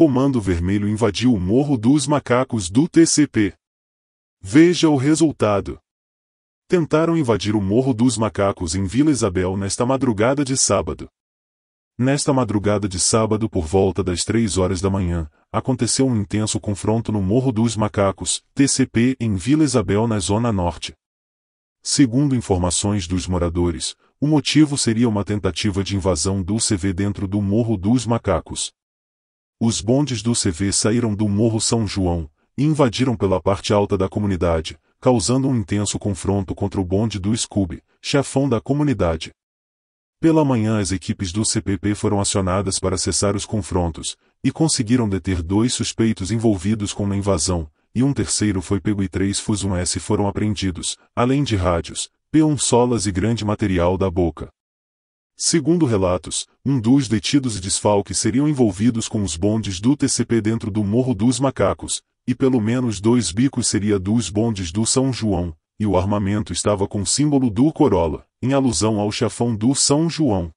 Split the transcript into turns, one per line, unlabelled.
Comando Vermelho invadiu o Morro dos Macacos do TCP. Veja o resultado. Tentaram invadir o Morro dos Macacos em Vila Isabel nesta madrugada de sábado. Nesta madrugada de sábado, por volta das 3 horas da manhã, aconteceu um intenso confronto no Morro dos Macacos, TCP, em Vila Isabel, na Zona Norte. Segundo informações dos moradores, o motivo seria uma tentativa de invasão do CV dentro do Morro dos Macacos. Os bondes do CV saíram do Morro São João e invadiram pela parte alta da comunidade, causando um intenso confronto contra o bonde do Scooby, chefão da comunidade. Pela manhã as equipes do CPP foram acionadas para cessar os confrontos, e conseguiram deter dois suspeitos envolvidos com a invasão, e um terceiro foi pego e três 1 S foram apreendidos, além de rádios, peonsolas e grande material da boca. Segundo relatos, um dos detidos e desfalques seriam envolvidos com os bondes do TCP dentro do Morro dos Macacos, e pelo menos dois bicos seria dos bondes do São João, e o armamento estava com o símbolo do Corolla, em alusão ao chafão do São João.